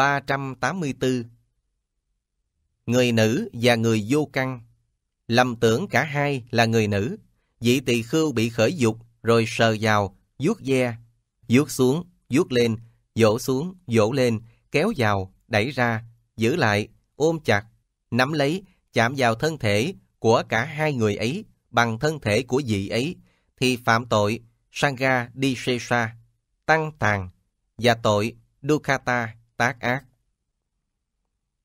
384 Người nữ và người vô căn Lầm tưởng cả hai là người nữ Dị tỳ khưu bị khởi dục Rồi sờ vào, vuốt ve vuốt xuống, vuốt lên vỗ xuống, vỗ lên Kéo vào, đẩy ra Giữ lại, ôm chặt Nắm lấy, chạm vào thân thể Của cả hai người ấy Bằng thân thể của dị ấy Thì phạm tội Sangha Disesa Tăng Tàng Và tội dukata tác ác.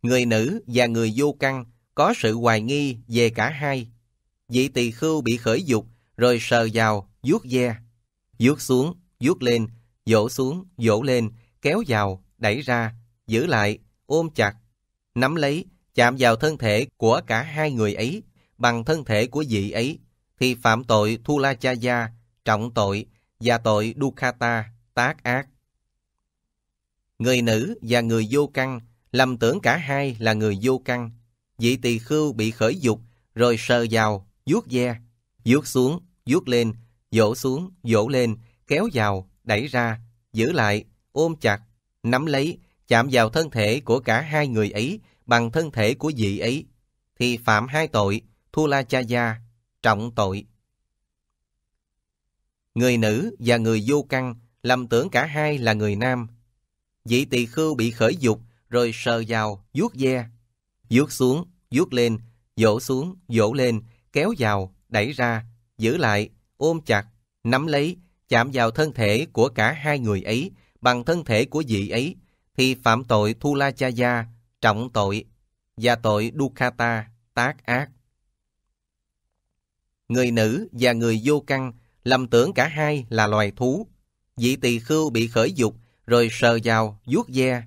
Người nữ và người vô căn có sự hoài nghi về cả hai. Vị tỳ khưu bị khởi dục, rồi sờ vào, vuốt ve. vuốt xuống, vuốt lên, dỗ xuống, dỗ lên, kéo vào, đẩy ra, giữ lại, ôm chặt, nắm lấy, chạm vào thân thể của cả hai người ấy bằng thân thể của vị ấy thì phạm tội cha gia trọng tội và tội dukhata tác ác. Người nữ và người vô căn, lầm tưởng cả hai là người vô căn. Vị tỳ khưu bị khởi dục, rồi sờ vào, vuốt ve, vuốt xuống, vuốt lên, dỗ xuống, dỗ lên, kéo vào, đẩy ra, giữ lại, ôm chặt, nắm lấy, chạm vào thân thể của cả hai người ấy bằng thân thể của vị ấy, thì phạm hai tội, thu la cha gia, trọng tội. Người nữ và người vô căn lầm tưởng cả hai là người nam, Vị tỳ khưu bị khởi dục, rồi sờ vào, vuốt ve. vuốt xuống, vuốt lên, dỗ xuống, dỗ lên, kéo vào, đẩy ra, giữ lại, ôm chặt, nắm lấy, chạm vào thân thể của cả hai người ấy bằng thân thể của vị ấy thì phạm tội Thu La Cha Gia, trọng tội, và tội Dukkata, tác ác. Người nữ và người vô căn lầm tưởng cả hai là loài thú. Vị tỳ khưu bị khởi dục rồi sờ vào, vuốt ve,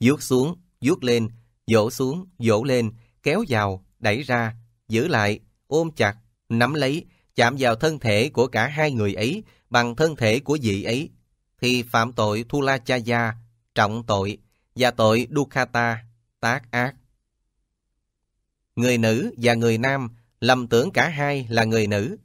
vuốt xuống, vuốt lên, dỗ xuống, dỗ lên, kéo vào, đẩy ra, giữ lại, ôm chặt, nắm lấy, chạm vào thân thể của cả hai người ấy bằng thân thể của vị ấy, thì phạm tội cha gia trọng tội, và tội dukhata tác ác. Người nữ và người nam lầm tưởng cả hai là người nữ.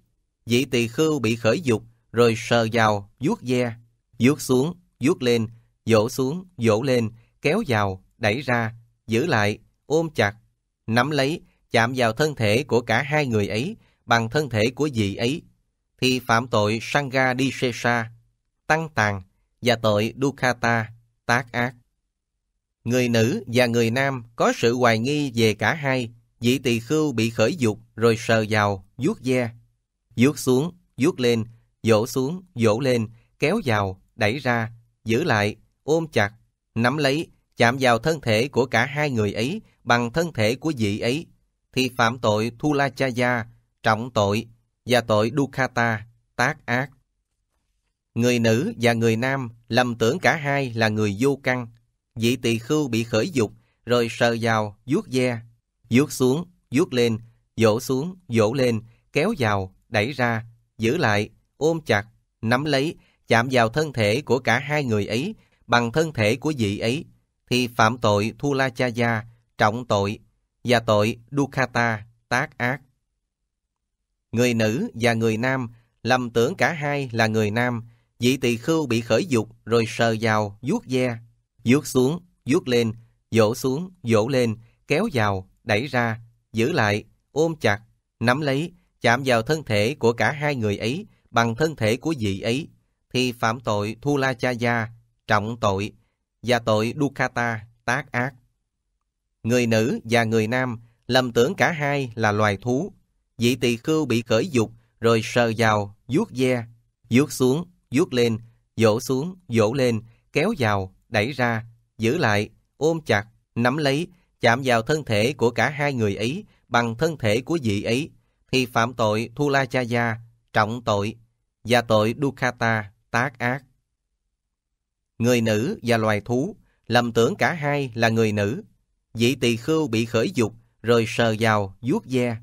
Vị tỳ khưu bị khởi dục rồi sờ vào, vuốt ve, vuốt xuống, vuốt lên, dỗ xuống, dỗ lên, kéo vào, đẩy ra, giữ lại, ôm chặt, nắm lấy, chạm vào thân thể của cả hai người ấy bằng thân thể của dị ấy, thì phạm tội Sangha Disesa, tăng tàng và tội dukata tác ác. Người nữ và người nam có sự hoài nghi về cả hai, dị tỳ khưu bị khởi dục rồi sờ vào, vuốt da, vuốt xuống, vuốt lên, dỗ xuống, dỗ lên, kéo vào, đẩy ra, giữ lại, ôm chặt, nắm lấy, chạm vào thân thể của cả hai người ấy bằng thân thể của vị ấy, thì phạm tội cha gia trọng tội, và tội Dukkata, tác ác. Người nữ và người nam lầm tưởng cả hai là người vô căn. Vị tỳ khưu bị khởi dục, rồi sờ vào, vuốt ve, vuốt xuống, vuốt lên, dỗ xuống, dỗ lên, kéo vào, đẩy ra, giữ lại, ôm chặt, nắm lấy, chạm vào thân thể của cả hai người ấy bằng thân thể của vị ấy, thì phạm tội Thu La Cha Gia, trọng tội, và tội Dukkata, tác ác. Người nữ và người nam lầm tưởng cả hai là người nam, vị tỳ khưu bị khởi dục rồi sờ vào, vuốt ve, vuốt xuống, vuốt lên, dỗ xuống, dỗ lên, kéo vào, đẩy ra, giữ lại, ôm chặt, nắm lấy, chạm vào thân thể của cả hai người ấy bằng thân thể của vị ấy, thì phạm tội Thu La Cha Gia, trọng tội, và tội Dukkata, tác ác. Người nữ và người nam lầm tưởng cả hai là loài thú. Vị tỳ khưu bị khởi dục, rồi sờ vào, vuốt ve, vuốt xuống, vuốt lên, dỗ xuống, dỗ lên, kéo vào, đẩy ra, giữ lại, ôm chặt, nắm lấy, chạm vào thân thể của cả hai người ấy bằng thân thể của vị ấy, thì phạm tội Thu La Cha Gia, trọng tội, và tội Dukkata, tác ác. Người nữ và loài thú, lầm tưởng cả hai là người nữ. Dị tỳ khưu bị khởi dục, rồi sờ vào, vuốt ve,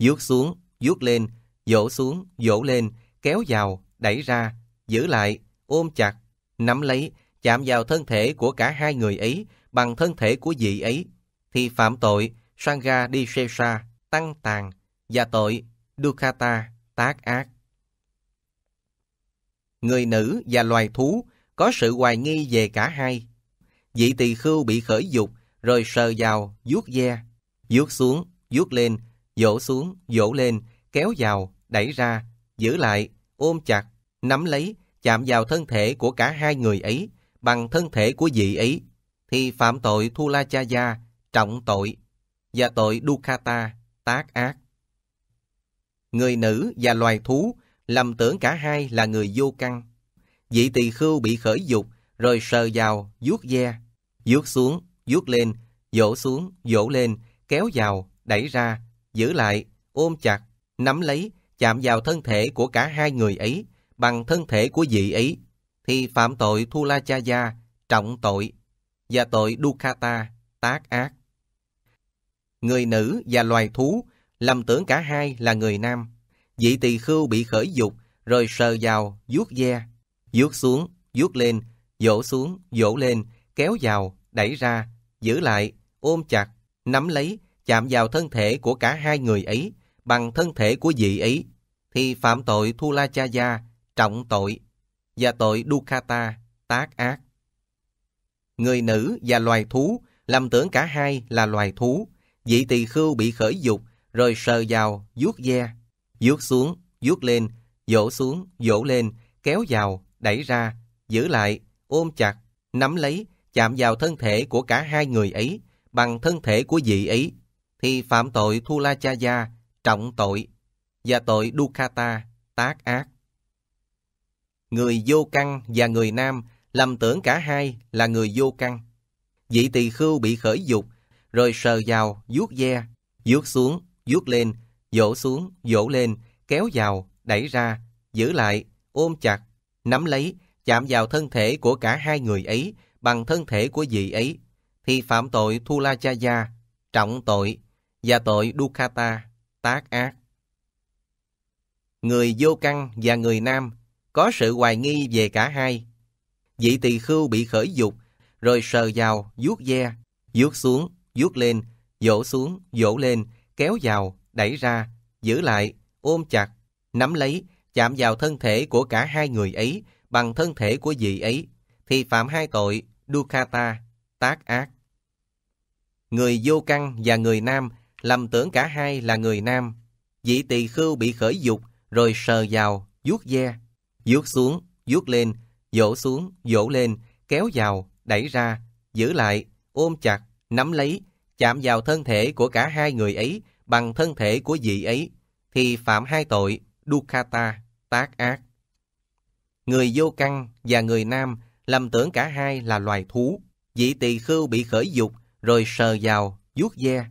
vuốt xuống, vuốt lên, dỗ xuống, dỗ lên, kéo vào, đẩy ra, giữ lại, ôm chặt, nắm lấy, chạm vào thân thể của cả hai người ấy bằng thân thể của dị ấy, thì phạm tội ga đi Sangha Disesa, tăng tàn, và tội Dukkata, tác ác người nữ và loài thú có sự hoài nghi về cả hai. Vị tỳ khưu bị khởi dục, rồi sờ vào, vuốt ve, vuốt xuống, vuốt lên, dỗ xuống, dỗ lên, kéo vào, đẩy ra, giữ lại, ôm chặt, nắm lấy, chạm vào thân thể của cả hai người ấy bằng thân thể của vị ấy thì phạm tội Thu La Cha Gia, trọng tội, và tội Dukkata, tác ác. Người nữ và loài thú lầm tưởng cả hai là người vô căn. Vị tỳ khưu bị khởi dục, rồi sờ vào, vuốt ve, vuốt xuống, vuốt lên, dỗ xuống, dỗ lên, kéo vào, đẩy ra, giữ lại, ôm chặt, nắm lấy, chạm vào thân thể của cả hai người ấy, bằng thân thể của vị ấy, thì phạm tội Thu La Cha Gia, trọng tội, và tội Dukkata, tác ác. Người nữ và loài thú, lầm tưởng cả hai là người nam. Vị tỳ khưu bị khởi dục, rồi sờ vào, vuốt ve, vuốt xuống, vuốt lên, dỗ xuống, dỗ lên, kéo vào, đẩy ra, giữ lại, ôm chặt, nắm lấy, chạm vào thân thể của cả hai người ấy, bằng thân thể của vị ấy, thì phạm tội Thu La Cha Gia, trọng tội, và tội dukata tác ác. Người nữ và loài thú, làm tưởng cả hai là loài thú, vị tỳ khưu bị khởi dục, rồi sờ vào, vuốt ve, vuốt xuống, vuốt lên, dỗ xuống, dỗ lên, kéo vào, đẩy ra, giữ lại, ôm chặt, nắm lấy, chạm vào thân thể của cả hai người ấy bằng thân thể của vị ấy thì phạm tội Thu La Cha Gia, trọng tội, và tội dukata tác ác. Người vô căn và người nam lầm tưởng cả hai là người vô căn. Vị tỳ khưu bị khởi dục, rồi sờ vào, vuốt ve, vuốt xuống, vuốt lên, dỗ xuống, dỗ lên, kéo vào, đẩy ra, giữ lại, ôm chặt, nắm lấy, chạm vào thân thể của cả hai người ấy bằng thân thể của vị ấy, thì phạm tội cha gia trọng tội, và tội dukata tác ác. Người vô căn và người nam có sự hoài nghi về cả hai. Vị tỳ khưu bị khởi dục, rồi sờ vào, vuốt ve, vuốt xuống, vuốt lên, dỗ xuống, dỗ lên, kéo vào, đẩy ra, giữ lại, ôm chặt, nắm lấy, chạm vào thân thể của cả hai người ấy bằng thân thể của dị ấy, thì phạm hai tội Dukkata, tác ác. Người vô căn và người nam lầm tưởng cả hai là người nam. Dị tỳ khưu bị khởi dục rồi sờ vào, vuốt ve, vuốt xuống, vuốt lên, dỗ xuống, dỗ lên, kéo vào, đẩy ra, giữ lại, ôm chặt, nắm lấy, chạm vào thân thể của cả hai người ấy bằng thân thể của vị ấy, thì phạm hai tội dukkata, tác ác. Người vô căn và người nam lầm tưởng cả hai là loài thú, vị tỳ khưu bị khởi dục rồi sờ vào, vuốt ve,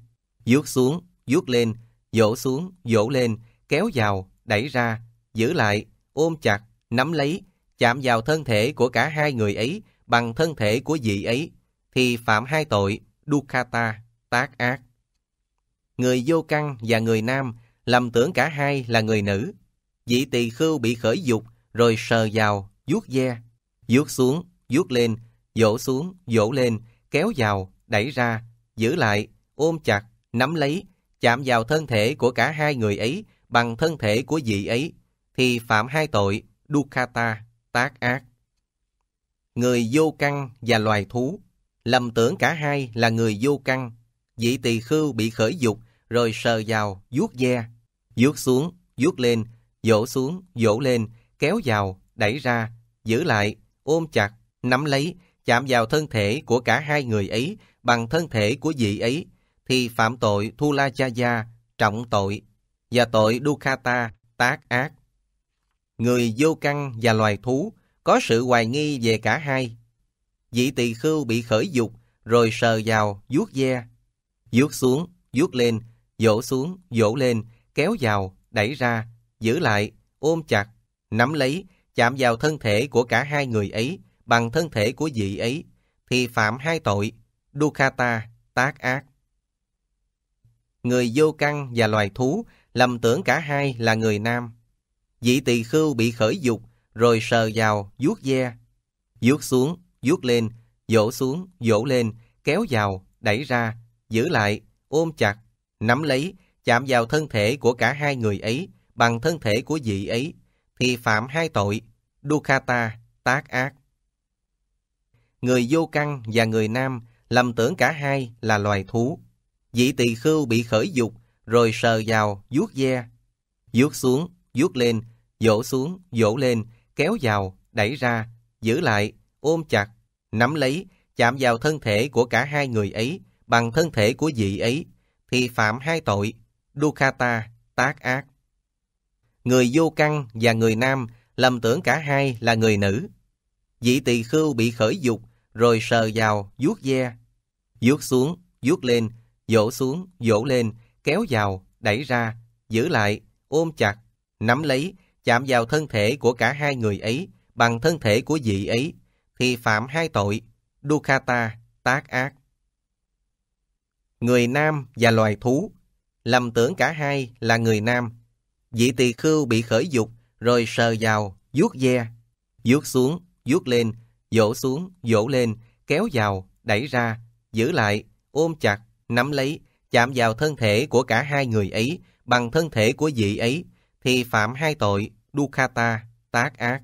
vuốt xuống, vuốt lên, dỗ xuống, dỗ lên, kéo vào, đẩy ra, giữ lại, ôm chặt, nắm lấy, chạm vào thân thể của cả hai người ấy bằng thân thể của vị ấy, thì phạm hai tội dukkata, tác ác người vô căn và người nam, lầm tưởng cả hai là người nữ. Vị tỳ khưu bị khởi dục, rồi sờ vào, vuốt ve, vuốt xuống, vuốt lên, dỗ xuống, dỗ lên, kéo vào, đẩy ra, giữ lại, ôm chặt, nắm lấy, chạm vào thân thể của cả hai người ấy bằng thân thể của vị ấy, thì phạm hai tội, dukkata, tác ác. Người vô căn và loài thú, lầm tưởng cả hai là người vô căn, vị tỳ khưu bị khởi dục, rồi sờ vào, vuốt ve, vuốt xuống, vuốt lên, dỗ xuống, dỗ lên, kéo vào, đẩy ra, giữ lại, ôm chặt, nắm lấy, chạm vào thân thể của cả hai người ấy bằng thân thể của vị ấy, thì phạm tội Thu La Cha Gia, trọng tội, và tội Dukkata, tác ác. Người vô căn và loài thú có sự hoài nghi về cả hai. Vị tỳ khưu bị khởi dục, rồi sờ vào, vuốt ve, vuốt xuống, vuốt lên, dỗ xuống, dỗ lên, kéo vào, đẩy ra, giữ lại, ôm chặt, nắm lấy, chạm vào thân thể của cả hai người ấy bằng thân thể của vị ấy, thì phạm hai tội, dukata tác ác. Người vô căn và loài thú lầm tưởng cả hai là người nam. vị tỳ khưu bị khởi dục, rồi sờ vào, vuốt ve, vuốt xuống, vuốt lên, dỗ xuống, dỗ lên, kéo vào, đẩy ra, giữ lại, ôm chặt, nắm lấy, chạm vào thân thể của cả hai người ấy bằng thân thể của dị ấy, thì phạm hai tội, dukata tác ác. Người vô căn và người nam lầm tưởng cả hai là loài thú. Dị tỳ khưu bị khởi dục, rồi sờ vào, vuốt ve, vuốt xuống, vuốt lên, dỗ xuống, dỗ lên, kéo vào, đẩy ra, giữ lại, ôm chặt, nắm lấy, chạm vào thân thể của cả hai người ấy bằng thân thể của dị ấy thì phạm hai tội, dukkata, tác ác. Người vô căn và người nam lầm tưởng cả hai là người nữ. Dị tỳ khưu bị khởi dục, rồi sờ vào, vuốt ve. vuốt xuống, vuốt lên, dỗ xuống, dỗ lên, kéo vào, đẩy ra, giữ lại, ôm chặt, nắm lấy, chạm vào thân thể của cả hai người ấy bằng thân thể của dị ấy, thì phạm hai tội, dukkata, tác ác người nam và loài thú. Lầm tưởng cả hai là người nam. Vị tỳ khưu bị khởi dục, rồi sờ vào, vuốt ve. vuốt xuống, vuốt lên, dỗ xuống, dỗ lên, kéo vào, đẩy ra, giữ lại, ôm chặt, nắm lấy, chạm vào thân thể của cả hai người ấy bằng thân thể của vị ấy, thì phạm hai tội Dukkata, tác ác.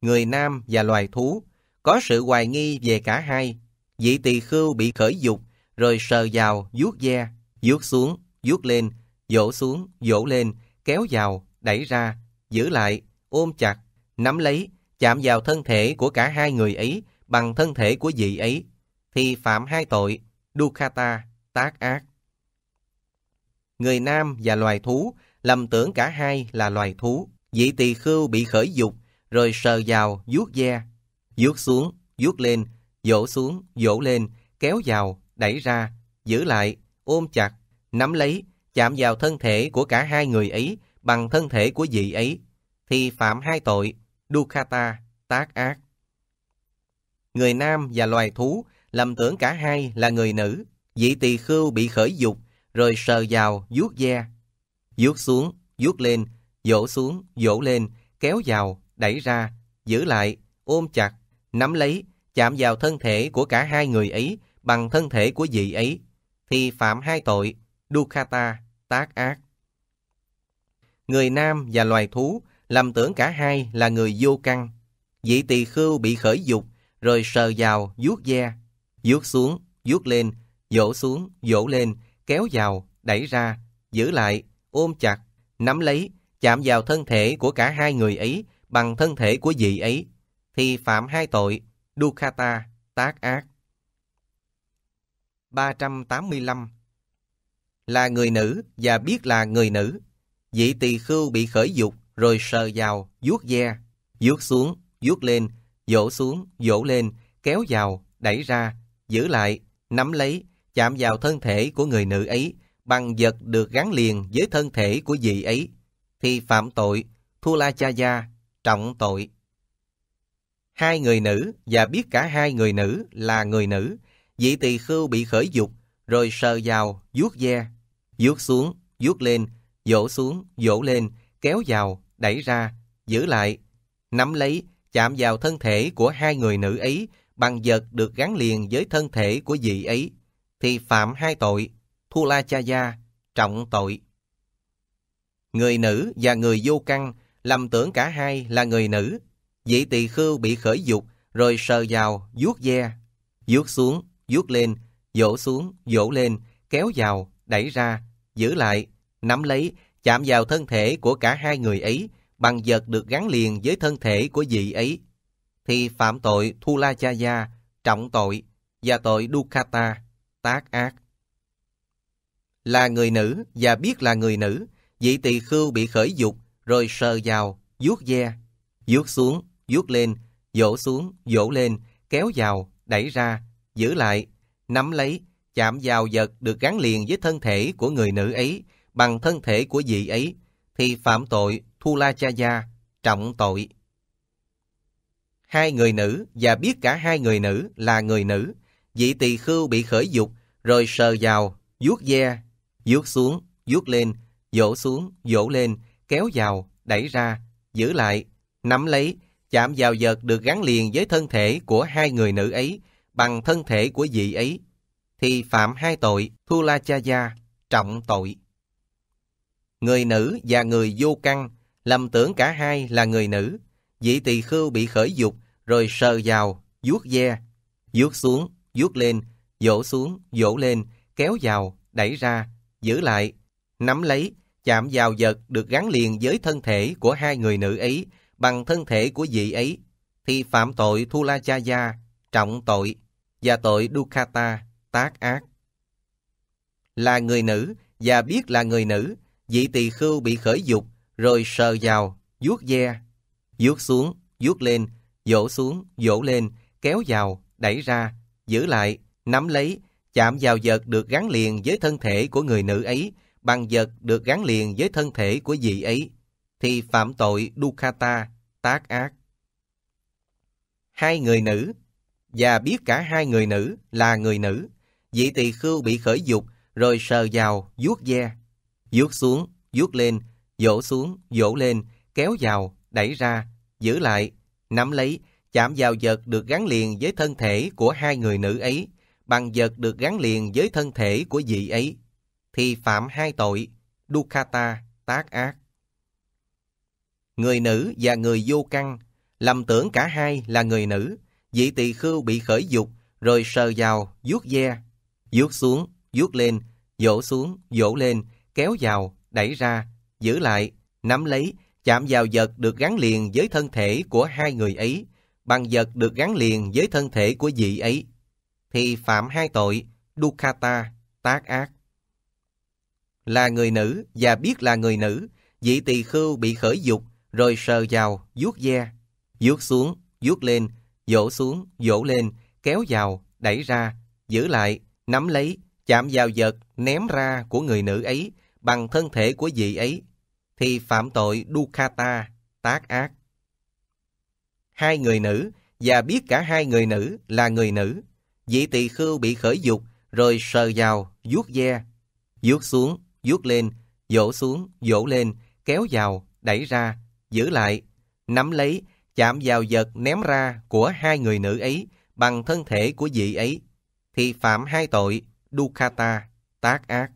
Người nam và loài thú có sự hoài nghi về cả hai. Vị tỳ khưu bị khởi dục, rồi sờ vào, vuốt ve, vuốt xuống, vuốt lên, dỗ xuống, dỗ lên, kéo vào, đẩy ra, giữ lại, ôm chặt, nắm lấy, chạm vào thân thể của cả hai người ấy bằng thân thể của vị ấy, thì phạm hai tội, dukkata, tác ác. Người nam và loài thú, lầm tưởng cả hai là loài thú, vị tỳ khưu bị khởi dục, rồi sờ vào, vuốt ve, vuốt xuống, vuốt lên, dỗ xuống, dỗ lên, kéo vào, đẩy ra, giữ lại, ôm chặt, nắm lấy, chạm vào thân thể của cả hai người ấy bằng thân thể của dị ấy, thì phạm hai tội, dukkata, tác ác. Người nam và loài thú lầm tưởng cả hai là người nữ, dị tỳ khưu bị khởi dục, rồi sờ vào, vuốt da. vuốt xuống, vuốt lên, dỗ xuống, dỗ lên, kéo vào, đẩy ra, giữ lại, ôm chặt, nắm lấy, chạm vào thân thể của cả hai người ấy bằng thân thể của vị ấy, thì phạm hai tội, dukkata, tác ác. Người nam và loài thú làm tưởng cả hai là người vô căn. Vị tỳ khưu bị khởi dục, rồi sờ vào, vuốt ve, vuốt xuống, vuốt lên, dỗ xuống, dỗ lên, kéo vào, đẩy ra, giữ lại, ôm chặt, nắm lấy, chạm vào thân thể của cả hai người ấy bằng thân thể của vị ấy, thì phạm hai tội, dukkata, tác ác. 385 Là người nữ và biết là người nữ. dị tỳ khưu bị khởi dục rồi sờ vào, vuốt ve, vuốt xuống, vuốt lên, dỗ xuống, dỗ lên, kéo vào, đẩy ra, giữ lại, nắm lấy, chạm vào thân thể của người nữ ấy bằng vật được gắn liền với thân thể của dị ấy thì phạm tội thua la cha gia trọng tội hai người nữ và biết cả hai người nữ là người nữ Vị tỳ khưu bị khởi dục, rồi sờ vào, vuốt ve, vuốt xuống, vuốt lên, dỗ xuống, dỗ lên, kéo vào, đẩy ra, giữ lại, nắm lấy, chạm vào thân thể của hai người nữ ấy bằng vật được gắn liền với thân thể của vị ấy, thì phạm hai tội, thu la cha gia, trọng tội. Người nữ và người vô căn lầm tưởng cả hai là người nữ, vị tỳ khưu bị khởi dục rồi sờ vào, vuốt ve, vuốt xuống, vuốt lên, dỗ xuống, dỗ lên, kéo vào, đẩy ra, giữ lại, nắm lấy, chạm vào thân thể của cả hai người ấy bằng vật được gắn liền với thân thể của vị ấy, thì phạm tội Thu La Cha Gia, trọng tội, và tội Dukkata, tác ác. Là người nữ và biết là người nữ, vị tỳ khưu bị khởi dục rồi sờ vào, vuốt ve, vuốt xuống, vuốt lên, dỗ xuống, dỗ lên, kéo vào, đẩy ra, giữ lại, nắm lấy, chạm vào vật được gắn liền với thân thể của người nữ ấy bằng thân thể của vị ấy, thì phạm tội Thu La Cha Gia, trọng tội. Hai người nữ và biết cả hai người nữ là người nữ, vị tỳ khưu bị khởi dục rồi sờ vào, vuốt ve, vuốt xuống, vuốt lên, dỗ xuống, dỗ lên, kéo vào, đẩy ra, giữ lại, nắm lấy, chạm vào vật được gắn liền với thân thể của hai người nữ ấy, bằng thân thể của vị ấy, thì phạm hai tội thu la cha gia, trọng tội. Người nữ và người vô căn, lầm tưởng cả hai là người nữ, vị tỳ khưu bị khởi dục, rồi sờ vào, vuốt ve, vuốt xuống, vuốt lên, dỗ xuống, dỗ lên, kéo vào, đẩy ra, giữ lại, nắm lấy, chạm vào vật được gắn liền với thân thể của hai người nữ ấy bằng thân thể của vị ấy, thì phạm tội Thu La Cha Gia, trọng tội và tội Dukkata, tác ác. Là người nữ và biết là người nữ, vị tỳ khưu bị khởi dục rồi sờ vào, vuốt ve, vuốt xuống, vuốt lên, dỗ xuống, dỗ lên, kéo vào, đẩy ra, giữ lại, nắm lấy, chạm vào vật được gắn liền với thân thể của người nữ ấy bằng vật được gắn liền với thân thể của vị ấy thì phạm tội Dukkata, tác ác. Hai người nữ và biết cả hai người nữ là người nữ. Vị tỳ khưu bị khởi dục, rồi sờ vào, vuốt ve. vuốt xuống, vuốt lên, dỗ xuống, dỗ lên, kéo vào, đẩy ra, giữ lại, nắm lấy, chạm vào vật được gắn liền với thân thể của hai người nữ ấy, bằng vật được gắn liền với thân thể của vị ấy, thì phạm hai tội, dukkata, tác ác. Người nữ và người vô căn, lầm tưởng cả hai là người nữ, Vị tỳ khưu bị khởi dục, rồi sờ vào, vuốt ve, vuốt xuống, vuốt lên, dỗ xuống, dỗ lên, kéo vào, đẩy ra, giữ lại, nắm lấy, chạm vào vật được gắn liền với thân thể của hai người ấy, bằng vật được gắn liền với thân thể của vị ấy, thì phạm hai tội, dukkata, tác ác. Là người nữ và biết là người nữ, vị tỳ khưu bị khởi dục, rồi sờ vào, vuốt ve, vuốt xuống, vuốt lên, dỗ xuống, dỗ lên, kéo vào, đẩy ra, giữ lại, nắm lấy, chạm vào vật, ném ra của người nữ ấy bằng thân thể của vị ấy, thì phạm tội Dukkata, tác ác. Hai người nữ, và biết cả hai người nữ là người nữ, vị tỳ khưu bị khởi dục, rồi sờ vào, vuốt ve, vuốt xuống, vuốt lên, dỗ xuống, dỗ lên, kéo vào, đẩy ra, giữ lại, nắm lấy, chạm vào vật ném ra của hai người nữ ấy bằng thân thể của vị ấy, thì phạm hai tội Dukkata, tác ác.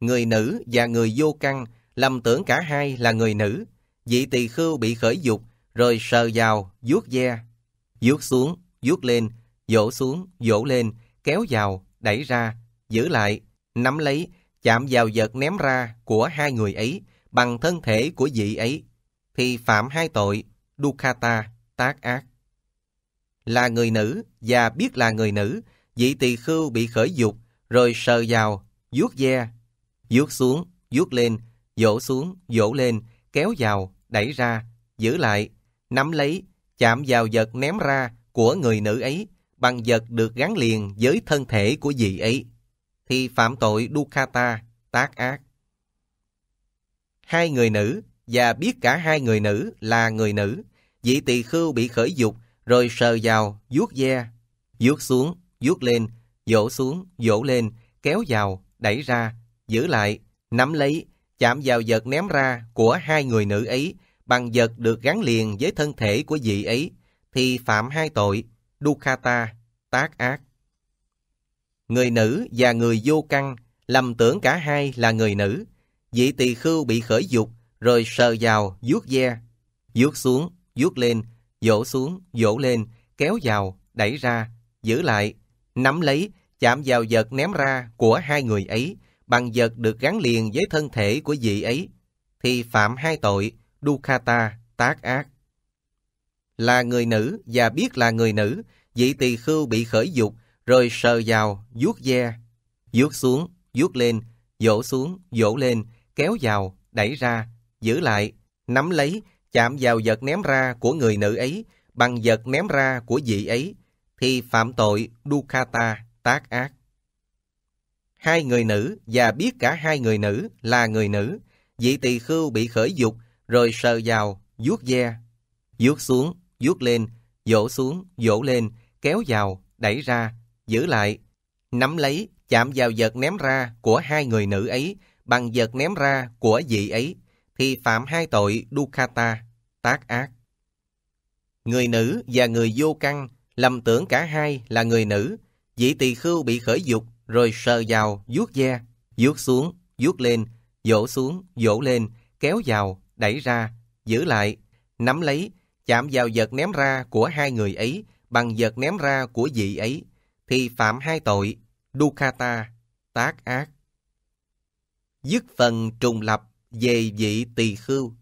Người nữ và người vô căn lầm tưởng cả hai là người nữ, vị tỳ khưu bị khởi dục rồi sờ vào, vuốt ve, vuốt xuống, vuốt lên, dỗ xuống, dỗ lên, kéo vào, đẩy ra, giữ lại, nắm lấy, chạm vào vật ném ra của hai người ấy bằng thân thể của vị ấy thì phạm hai tội dukkata tác ác. Là người nữ và biết là người nữ, vị tỳ khưu bị khởi dục rồi sờ vào, vuốt ve, vuốt xuống, vuốt lên, dỗ xuống, dỗ lên, kéo vào, đẩy ra, giữ lại, nắm lấy, chạm vào vật ném ra của người nữ ấy bằng vật được gắn liền với thân thể của vị ấy thì phạm tội dukkata tác ác. Hai người nữ và biết cả hai người nữ là người nữ. Vị tỳ khưu bị khởi dục, rồi sờ vào, vuốt ve, vuốt xuống, vuốt lên, dỗ xuống, dỗ lên, kéo vào, đẩy ra, giữ lại, nắm lấy, chạm vào vật ném ra của hai người nữ ấy bằng vật được gắn liền với thân thể của vị ấy thì phạm hai tội dukkata tác ác người nữ và người vô căn lầm tưởng cả hai là người nữ vị tỳ khưu bị khởi dục rồi sờ vào, vuốt ve, vuốt xuống, vuốt lên, dỗ xuống, dỗ lên, kéo vào, đẩy ra, giữ lại, nắm lấy, chạm vào vật ném ra của hai người ấy, bằng vật được gắn liền với thân thể của vị ấy, thì phạm hai tội, dukkata, tác ác. Là người nữ và biết là người nữ, vị tỳ khưu bị khởi dục, rồi sờ vào, vuốt ve, vuốt xuống, vuốt lên, dỗ xuống, dỗ lên, kéo vào, đẩy ra, giữ lại, nắm lấy, chạm vào vật ném ra của người nữ ấy bằng vật ném ra của vị ấy, thì phạm tội dukata tác ác. Hai người nữ và biết cả hai người nữ là người nữ, vị tỳ khưu bị khởi dục rồi sờ vào, vuốt ve, vuốt xuống, vuốt lên, dỗ xuống, dỗ lên, kéo vào, đẩy ra, giữ lại, nắm lấy, chạm vào vật ném ra của hai người nữ ấy bằng vật ném ra của vị ấy thì phạm hai tội dukkata, tác ác. Người nữ và người vô căn lầm tưởng cả hai là người nữ, vị tỳ khưu bị khởi dục rồi sờ vào, vuốt da, vuốt xuống, vuốt lên, dỗ xuống, dỗ lên, kéo vào, đẩy ra, giữ lại, nắm lấy, chạm vào vật ném ra của hai người ấy bằng vật ném ra của vị ấy, thì phạm hai tội, dukkata, tác ác. Dứt phần trùng lập về vị tỳ khưu